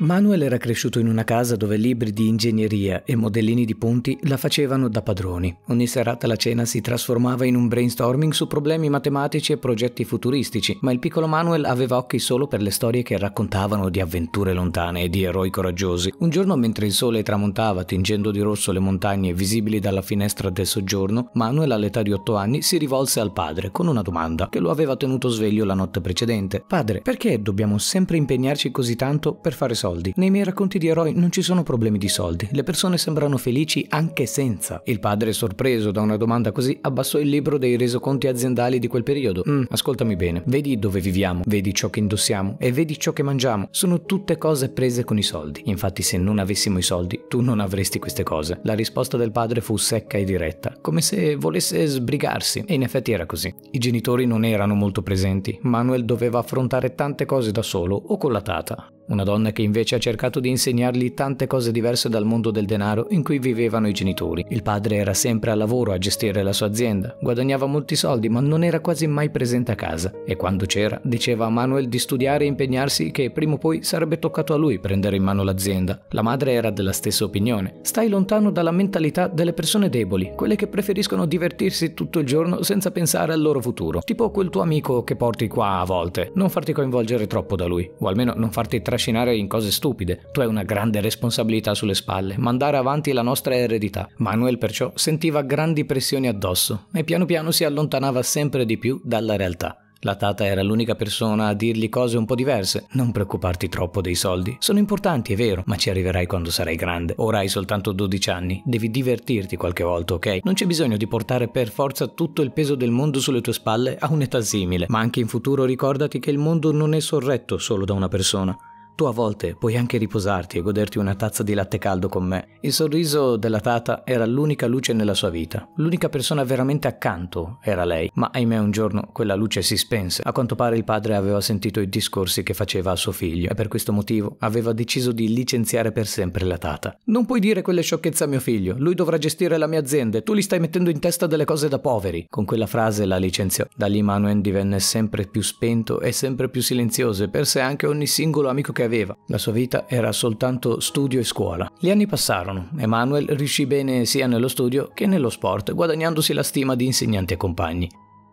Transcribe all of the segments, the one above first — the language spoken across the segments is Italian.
Manuel era cresciuto in una casa dove libri di ingegneria e modellini di punti la facevano da padroni. Ogni serata la cena si trasformava in un brainstorming su problemi matematici e progetti futuristici, ma il piccolo Manuel aveva occhi solo per le storie che raccontavano di avventure lontane e di eroi coraggiosi. Un giorno mentre il sole tramontava tingendo di rosso le montagne visibili dalla finestra del soggiorno, Manuel all'età di 8 anni si rivolse al padre con una domanda che lo aveva tenuto sveglio la notte precedente. Padre, perché dobbiamo sempre impegnarci così tanto per fare soldi? soldi. Nei miei racconti di eroi non ci sono problemi di soldi, le persone sembrano felici anche senza. Il padre, sorpreso da una domanda così, abbassò il libro dei resoconti aziendali di quel periodo. Mm, ascoltami bene, vedi dove viviamo, vedi ciò che indossiamo e vedi ciò che mangiamo. Sono tutte cose prese con i soldi. Infatti se non avessimo i soldi, tu non avresti queste cose. La risposta del padre fu secca e diretta, come se volesse sbrigarsi. E in effetti era così. I genitori non erano molto presenti. Manuel doveva affrontare tante cose da solo o con la tata. Una donna che invece ha cercato di insegnargli tante cose diverse dal mondo del denaro in cui vivevano i genitori. Il padre era sempre al lavoro a gestire la sua azienda, guadagnava molti soldi ma non era quasi mai presente a casa e quando c'era diceva a Manuel di studiare e impegnarsi che prima o poi sarebbe toccato a lui prendere in mano l'azienda. La madre era della stessa opinione. Stai lontano dalla mentalità delle persone deboli, quelle che preferiscono divertirsi tutto il giorno senza pensare al loro futuro. Tipo quel tuo amico che porti qua a volte. Non farti coinvolgere troppo da lui, o almeno non farti trascinare trascinare in cose stupide, tu hai una grande responsabilità sulle spalle, mandare avanti la nostra eredità. Manuel perciò sentiva grandi pressioni addosso e piano piano si allontanava sempre di più dalla realtà. La tata era l'unica persona a dirgli cose un po' diverse. Non preoccuparti troppo dei soldi. Sono importanti, è vero, ma ci arriverai quando sarai grande. Ora hai soltanto 12 anni. Devi divertirti qualche volta, ok? Non c'è bisogno di portare per forza tutto il peso del mondo sulle tue spalle a un'età simile. Ma anche in futuro ricordati che il mondo non è sorretto solo da una persona. Tu a volte puoi anche riposarti e goderti una tazza di latte caldo con me. Il sorriso della tata era l'unica luce nella sua vita. L'unica persona veramente accanto era lei, ma ahimè un giorno quella luce si spense. A quanto pare il padre aveva sentito i discorsi che faceva a suo figlio e per questo motivo aveva deciso di licenziare per sempre la tata. Non puoi dire quelle sciocchezze a mio figlio, lui dovrà gestire la mia azienda e tu gli stai mettendo in testa delle cose da poveri. Con quella frase la licenziò. Da lì Manuel divenne sempre più spento e sempre più silenzioso e perse anche ogni singolo amico che aveva. La sua vita era soltanto studio e scuola. Gli anni passarono e Manuel riuscì bene sia nello studio che nello sport, guadagnandosi la stima di insegnanti e compagni.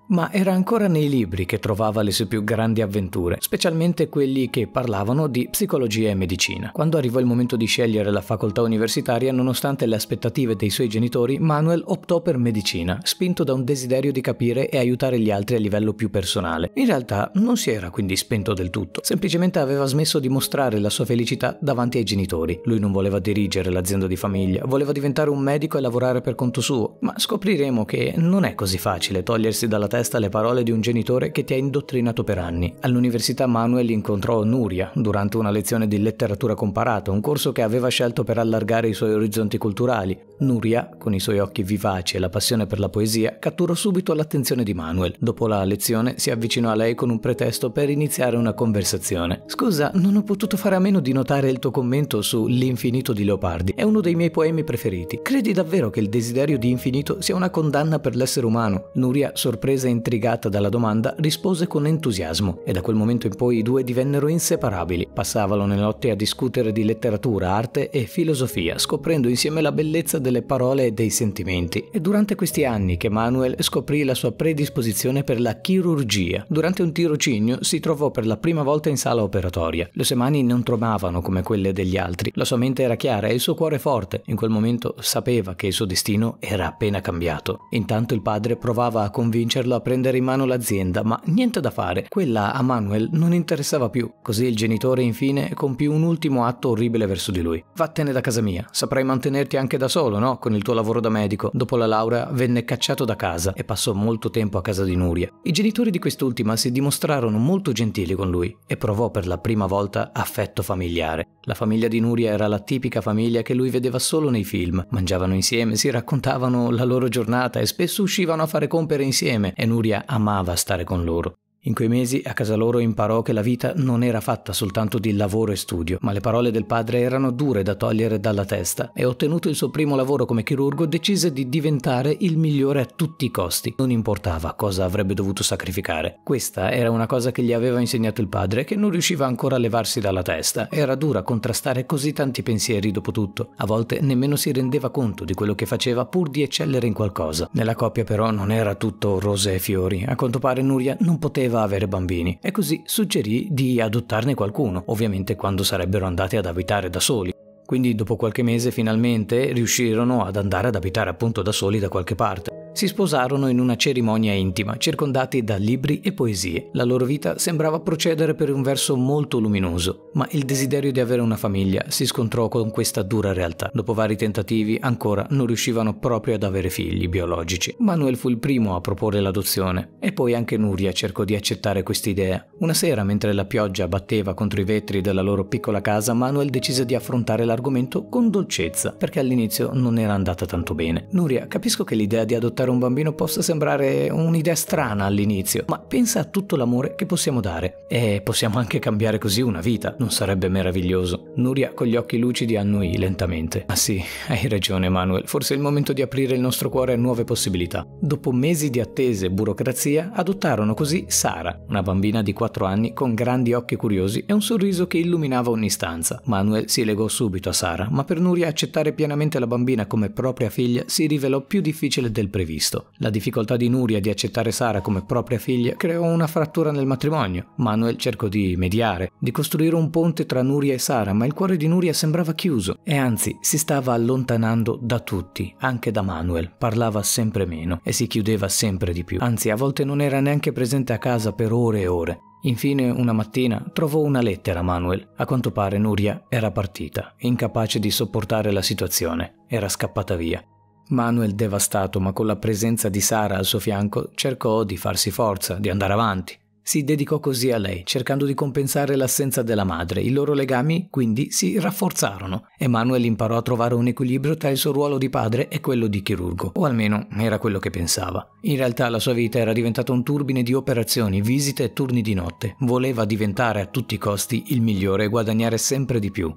Ma era ancora nei libri che trovava le sue più grandi avventure, specialmente quelli che parlavano di psicologia e medicina. Quando arrivò il momento di scegliere la facoltà universitaria, nonostante le aspettative dei suoi genitori, Manuel optò per medicina, spinto da un desiderio di capire e aiutare gli altri a livello più personale. In realtà non si era quindi spento del tutto, semplicemente aveva smesso di mostrare la sua felicità davanti ai genitori. Lui non voleva dirigere l'azienda di famiglia, voleva diventare un medico e lavorare per conto suo, ma scopriremo che non è così facile togliersi dalla testa testa le parole di un genitore che ti ha indottrinato per anni. All'università Manuel incontrò Nuria durante una lezione di letteratura comparata, un corso che aveva scelto per allargare i suoi orizzonti culturali. Nuria, con i suoi occhi vivaci e la passione per la poesia, catturò subito l'attenzione di Manuel. Dopo la lezione si avvicinò a lei con un pretesto per iniziare una conversazione. Scusa, non ho potuto fare a meno di notare il tuo commento su L'infinito di Leopardi. È uno dei miei poemi preferiti. Credi davvero che il desiderio di infinito sia una condanna per l'essere umano? Nuria, sorpresa, Teresa, intrigata dalla domanda, rispose con entusiasmo e da quel momento in poi i due divennero inseparabili. Passavano le notti a discutere di letteratura, arte e filosofia, scoprendo insieme la bellezza delle parole e dei sentimenti. È durante questi anni che Manuel scoprì la sua predisposizione per la chirurgia. Durante un tirocinio si trovò per la prima volta in sala operatoria. Le sue mani non tremavano come quelle degli altri, la sua mente era chiara e il suo cuore forte. In quel momento sapeva che il suo destino era appena cambiato. Intanto il padre provava a convincerlo a prendere in mano l'azienda, ma niente da fare, quella a Manuel non interessava più. Così il genitore infine compì un ultimo atto orribile verso di lui. Vattene da casa mia, saprai mantenerti anche da solo, no? Con il tuo lavoro da medico. Dopo la laurea venne cacciato da casa e passò molto tempo a casa di Nuria. I genitori di quest'ultima si dimostrarono molto gentili con lui e provò per la prima volta affetto familiare. La famiglia di Nuria era la tipica famiglia che lui vedeva solo nei film. Mangiavano insieme, si raccontavano la loro giornata e spesso uscivano a fare compere insieme e e Nuria amava stare con loro. In quei mesi a casa loro imparò che la vita non era fatta soltanto di lavoro e studio, ma le parole del padre erano dure da togliere dalla testa e ottenuto il suo primo lavoro come chirurgo decise di diventare il migliore a tutti i costi. Non importava cosa avrebbe dovuto sacrificare. Questa era una cosa che gli aveva insegnato il padre che non riusciva ancora a levarsi dalla testa. Era dura contrastare così tanti pensieri dopo tutto. A volte nemmeno si rendeva conto di quello che faceva pur di eccellere in qualcosa. Nella coppia però non era tutto rose e fiori. A quanto pare Nuria non poteva voleva avere bambini e così suggerì di adottarne qualcuno, ovviamente quando sarebbero andati ad abitare da soli. Quindi dopo qualche mese finalmente riuscirono ad andare ad abitare appunto da soli da qualche parte si sposarono in una cerimonia intima, circondati da libri e poesie. La loro vita sembrava procedere per un verso molto luminoso, ma il desiderio di avere una famiglia si scontrò con questa dura realtà. Dopo vari tentativi ancora non riuscivano proprio ad avere figli biologici. Manuel fu il primo a proporre l'adozione e poi anche Nuria cercò di accettare quest'idea. Una sera, mentre la pioggia batteva contro i vetri della loro piccola casa, Manuel decise di affrontare l'argomento con dolcezza, perché all'inizio non era andata tanto bene. Nuria, capisco che l'idea di adottare per un bambino possa sembrare un'idea strana all'inizio, ma pensa a tutto l'amore che possiamo dare. E possiamo anche cambiare così una vita, non sarebbe meraviglioso? Nuria con gli occhi lucidi annuì lentamente. Ma ah sì, hai ragione Manuel, forse è il momento di aprire il nostro cuore a nuove possibilità. Dopo mesi di attese e burocrazia, adottarono così Sara, una bambina di 4 anni con grandi occhi curiosi e un sorriso che illuminava ogni stanza. Manuel si legò subito a Sara, ma per Nuria accettare pienamente la bambina come propria figlia si rivelò più difficile del previsto previsto. La difficoltà di Nuria di accettare Sara come propria figlia creò una frattura nel matrimonio. Manuel cercò di mediare, di costruire un ponte tra Nuria e Sara, ma il cuore di Nuria sembrava chiuso e anzi si stava allontanando da tutti, anche da Manuel. Parlava sempre meno e si chiudeva sempre di più. Anzi, a volte non era neanche presente a casa per ore e ore. Infine, una mattina trovò una lettera a Manuel. A quanto pare Nuria era partita, incapace di sopportare la situazione. Era scappata via Manuel, devastato ma con la presenza di Sara al suo fianco, cercò di farsi forza, di andare avanti. Si dedicò così a lei, cercando di compensare l'assenza della madre. I loro legami quindi si rafforzarono e Manuel imparò a trovare un equilibrio tra il suo ruolo di padre e quello di chirurgo, o almeno era quello che pensava. In realtà la sua vita era diventata un turbine di operazioni, visite e turni di notte. Voleva diventare a tutti i costi il migliore e guadagnare sempre di più.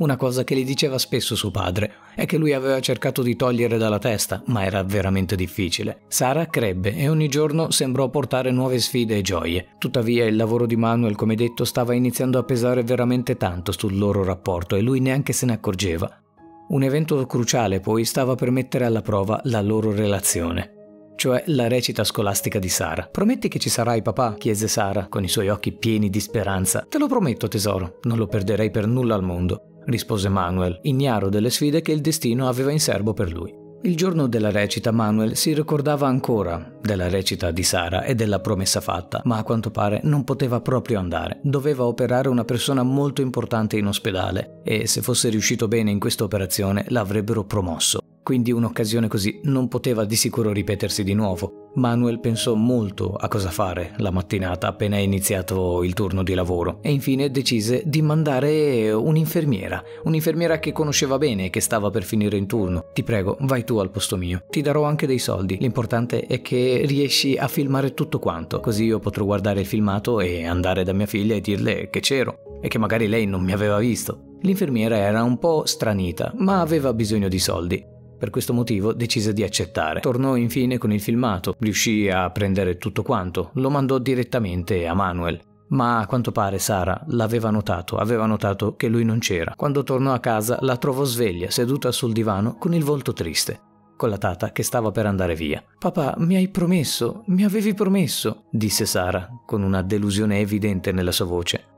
Una cosa che gli diceva spesso suo padre e che lui aveva cercato di togliere dalla testa, ma era veramente difficile. Sara crebbe e ogni giorno sembrò portare nuove sfide e gioie. Tuttavia il lavoro di Manuel, come detto, stava iniziando a pesare veramente tanto sul loro rapporto e lui neanche se ne accorgeva. Un evento cruciale poi stava per mettere alla prova la loro relazione cioè la recita scolastica di Sara. Prometti che ci sarai papà? chiese Sara, con i suoi occhi pieni di speranza. Te lo prometto tesoro, non lo perderei per nulla al mondo rispose Manuel, ignaro delle sfide che il destino aveva in serbo per lui. Il giorno della recita Manuel si ricordava ancora della recita di Sara e della promessa fatta, ma a quanto pare non poteva proprio andare. Doveva operare una persona molto importante in ospedale e se fosse riuscito bene in questa operazione l'avrebbero promosso quindi un'occasione così non poteva di sicuro ripetersi di nuovo. Manuel pensò molto a cosa fare la mattinata appena iniziato il turno di lavoro e infine decise di mandare un'infermiera, un'infermiera che conosceva bene e che stava per finire in turno. Ti prego, vai tu al posto mio, ti darò anche dei soldi, l'importante è che riesci a filmare tutto quanto, così io potrò guardare il filmato e andare da mia figlia e dirle che c'ero e che magari lei non mi aveva visto. L'infermiera era un po' stranita, ma aveva bisogno di soldi. Per questo motivo decise di accettare. Tornò infine con il filmato, riuscì a prendere tutto quanto, lo mandò direttamente a Manuel. Ma a quanto pare Sara l'aveva notato, aveva notato che lui non c'era. Quando tornò a casa la trovò sveglia, seduta sul divano, con il volto triste con la tata che stava per andare via. Papà, mi hai promesso, mi avevi promesso, disse Sara, con una delusione evidente nella sua voce.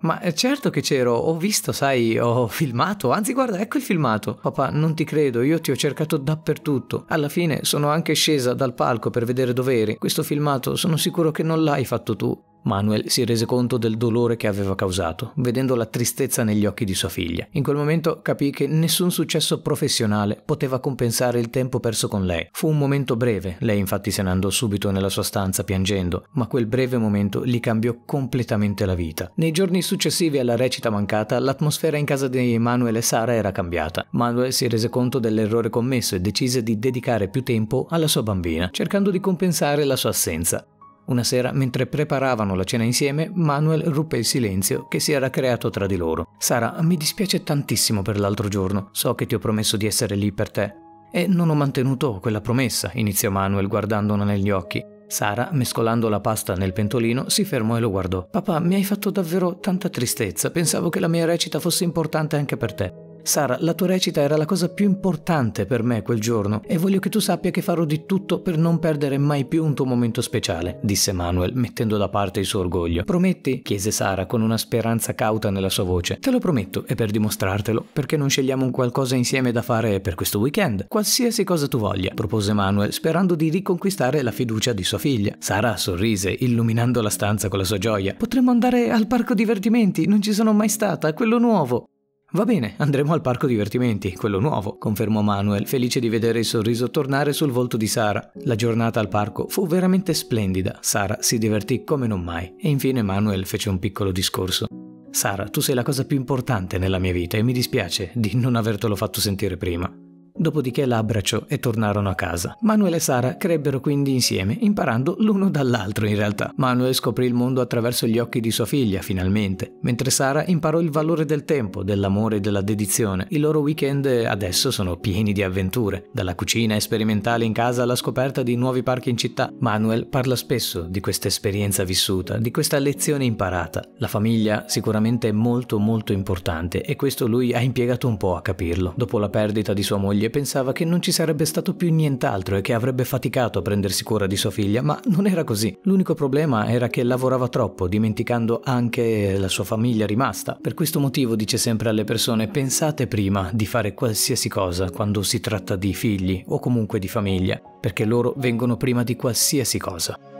Ma eh, certo che c'ero, ho visto, sai, ho filmato, anzi guarda, ecco il filmato. Papà, non ti credo, io ti ho cercato dappertutto. Alla fine sono anche scesa dal palco per vedere dov'eri. Questo filmato sono sicuro che non l'hai fatto tu. Manuel si rese conto del dolore che aveva causato, vedendo la tristezza negli occhi di sua figlia. In quel momento capì che nessun successo professionale poteva compensare il tempo perso con lei. Fu un momento breve, lei infatti se ne andò subito nella sua stanza piangendo, ma quel breve momento gli cambiò completamente la vita. Nei giorni successivi alla recita mancata, l'atmosfera in casa di Manuel e Sara era cambiata. Manuel si rese conto dell'errore commesso e decise di dedicare più tempo alla sua bambina, cercando di compensare la sua assenza. Una sera, mentre preparavano la cena insieme, Manuel ruppe il silenzio che si era creato tra di loro. Sara, mi dispiace tantissimo per l'altro giorno, so che ti ho promesso di essere lì per te. E non ho mantenuto quella promessa, iniziò Manuel guardandola negli occhi. Sara, mescolando la pasta nel pentolino, si fermò e lo guardò. Papà, mi hai fatto davvero tanta tristezza, pensavo che la mia recita fosse importante anche per te. Sara, la tua recita era la cosa più importante per me quel giorno e voglio che tu sappia che farò di tutto per non perdere mai più un tuo momento speciale, disse Manuel, mettendo da parte il suo orgoglio. Prometti? chiese Sara con una speranza cauta nella sua voce. Te lo prometto e per dimostrartelo, perché non scegliamo un qualcosa insieme da fare per questo weekend? Qualsiasi cosa tu voglia, propose Manuel, sperando di riconquistare la fiducia di sua figlia. Sara sorrise, illuminando la stanza con la sua gioia. Potremmo andare al parco divertimenti, non ci sono mai stata, quello nuovo. Va bene, andremo al parco divertimenti, quello nuovo, confermò Manuel, felice di vedere il sorriso tornare sul volto di Sara. La giornata al parco fu veramente splendida, Sara si divertì come non mai e infine Manuel fece un piccolo discorso. Sara, tu sei la cosa più importante nella mia vita e mi dispiace di non avertelo fatto sentire prima. Dopodiché la abbracciò e tornarono a casa. Manuel e Sara crebbero quindi insieme, imparando l'uno dall'altro in realtà. Manuel scoprì il mondo attraverso gli occhi di sua figlia, finalmente, mentre Sara imparò il valore del tempo, dell'amore e della dedizione. I loro weekend adesso sono pieni di avventure, dalla cucina sperimentale in casa alla scoperta di nuovi parchi in città. Manuel parla spesso di questa esperienza vissuta, di questa lezione imparata. La famiglia sicuramente è molto molto importante e questo lui ha impiegato un po' a capirlo. Dopo la perdita di sua moglie moglie pensava che non ci sarebbe stato più nient'altro e che avrebbe faticato a prendersi cura di sua figlia, ma non era così. L'unico problema era che lavorava troppo, dimenticando anche la sua famiglia rimasta. Per questo motivo dice sempre alle persone pensate prima di fare qualsiasi cosa quando si tratta di figli o comunque di famiglia, perché loro vengono prima di qualsiasi cosa.